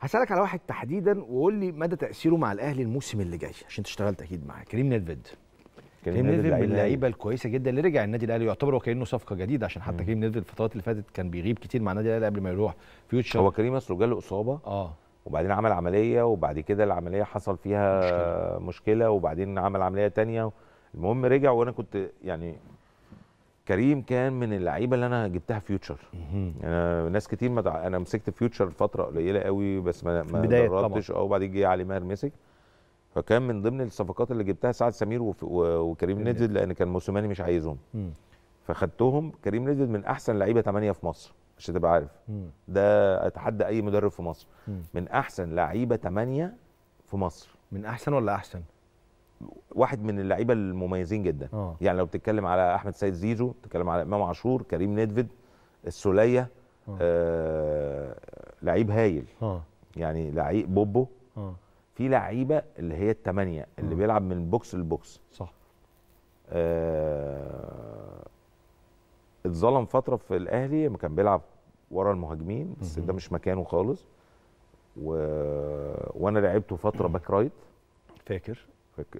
هسالك على واحد تحديدا وقول لي مدى تاثيره مع الاهلي الموسم اللي جاي عشان تشتغل تاكيد معاه كريم نيدفيد كريم نيدفيد من اللعيبه الكويسه جدا اللي رجع النادي الاهلي يعتبر وكانه صفقه جديده عشان حتى م. كريم نيدفيد الفترات اللي فاتت كان بيغيب كتير مع النادي الاهلي قبل ما يروح فيوتشر هو كريم اصله جاله اصابه اه وبعدين عمل عمليه وبعد كده العمليه حصل فيها مشكله, مشكلة وبعدين عمل عمليه تانية المهم رجع وانا كنت يعني كريم كان من اللعيبه اللي انا جبتها فيوتشر انا ناس كتير ما مدع... انا مسكت فيوتشر فتره قليله قوي بس ما ما اه وبعدين جه علي ماهر مسك فكان من ضمن الصفقات اللي جبتها سعد سمير وف... وكريم نزل لان كان موسيماني مش عايزهم فخدتهم كريم نزل من احسن لعيبه ثمانيه في مصر عشان تبقى عارف ده اتحدى اي مدرب في مصر من احسن لعيبه ثمانيه في مصر من احسن ولا احسن واحد من اللعيبه المميزين جدا أوه. يعني لو بتتكلم على احمد سيد زيزو بتتكلم على امام عاشور كريم نيدفيد السوليه آه, آه، لعيب هايل أوه. يعني لعيب بوبو أوه. في لعيبه اللي هي الثمانيه اللي أوه. بيلعب من بوكس لبوكس صح آه اتظلم فتره في الاهلي لما كان بيلعب ورا المهاجمين بس ده مش مكانه خالص و... وانا لعبته فتره باك رايت فاكر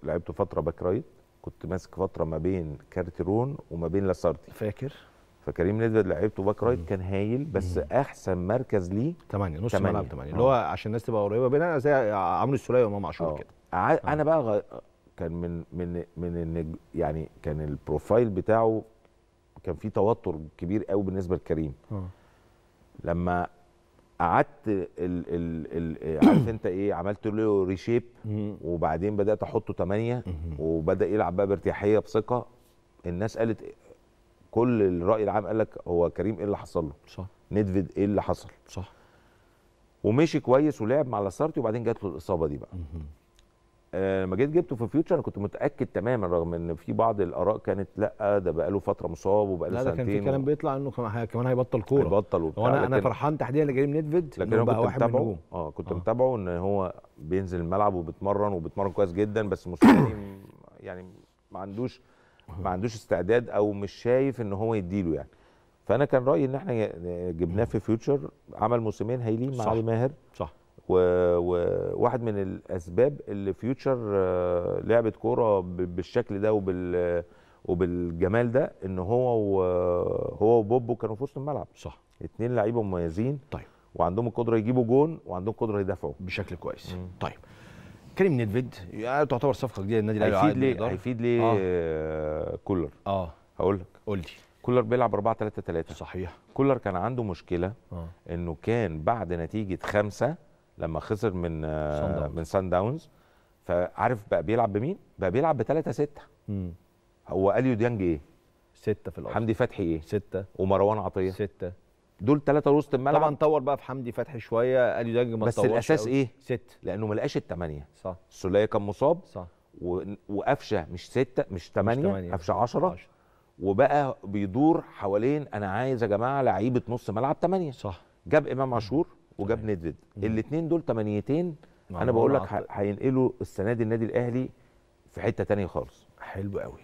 لعبت فتره باك رايت كنت ماسك فتره ما بين كارتيرون وما بين لاسارتي فاكر فكريم نيدفيد لعبته باك رايت كان هايل بس مم. احسن مركز ليه 8 نص ملعب 8 اللي آه. هو عشان الناس تبقى قريبه بيننا زي عمرو السوليه وامام عاشور آه. كده آه. انا بقى غ... كان من من من يعني كان البروفايل بتاعه كان فيه توتر كبير قوي بالنسبه لكريم لما قعدت ال ال ال عارف انت ايه عملت له ريشيب وبعدين بدات احطه 8 وبدا يلعب بقى بارتياحيه بثقه الناس قالت كل الراي العام قال لك هو كريم ايه اللي حصل له؟ صح ندفد ايه اللي حصل؟ صح ومشي كويس ولعب مع لاسارتي وبعدين جات له الاصابه دي بقى آه، لما جيت جبته في فيوتشر انا كنت متاكد تماما رغم ان في بعض الاراء كانت لا ده بقى له فتره مصاب وبقى له سنتين لا ده كان في كلام بيطلع انه كمان هيبطل كوره هيبطل وبتاع وانا انا فرحان تحديدا لجريم نيدفيد لكن انا كنت متابعه اه كنت آه. متابعه ان هو بينزل الملعب وبيتمرن وبيتمرن كويس جدا بس مش يعني ما عندوش ما عندوش استعداد او مش شايف ان هو يديله يعني فانا كان رايي ان احنا جبناه في فيوتشر عمل موسمين هايلين مع علي ماهر صح وواحد من الاسباب اللي فيوتشر آه، لعبت كوره بالشكل ده وبال وبالجمال ده ان هو هو وبوبو كانوا في وسط الملعب صح اتنين لعيبه مميزين طيب وعندهم القدره يجيبوا جون وعندهم القدره يدافعوا بشكل كويس مم. طيب كريم نيدفيد يعني تعتبر صفقه جديده للنادي الاهلي هيفيد ليه هيفيد ليه آه. آه. كولر اه هقول لك قول لي كولر بيلعب 4 3 3 صحيح كولر كان عنده مشكله آه. انه كان بعد نتيجه خمسة لما خسر من آه من سان داونز فعارف بقى بيلعب بمين؟ بقى بيلعب بثلاثه سته مم. هو اليو ديانج ايه؟ سته في الارض حمدي فتحي ايه؟ سته ومروان عطيه سته دول ثلاثه وسط الملعب طبعا طور بقى في حمدي فتحي شويه اليو ديانج ما بس الاساس أوي. ايه؟ سته لانه ما لقاش الثمانيه صح السوليه كان مصاب صح وقفشه مش سته مش 8 قفشه 10 وبقى بيدور حوالين انا عايز يا جماعه لعيبه نص ملعب ثمانيه صح جاب امام عاشور وجاب ندفيد الاثنين دول تمنيتين انا بقول لك هينقلوا السنه دي النادي الاهلي في حته ثانيه خالص حلو قوي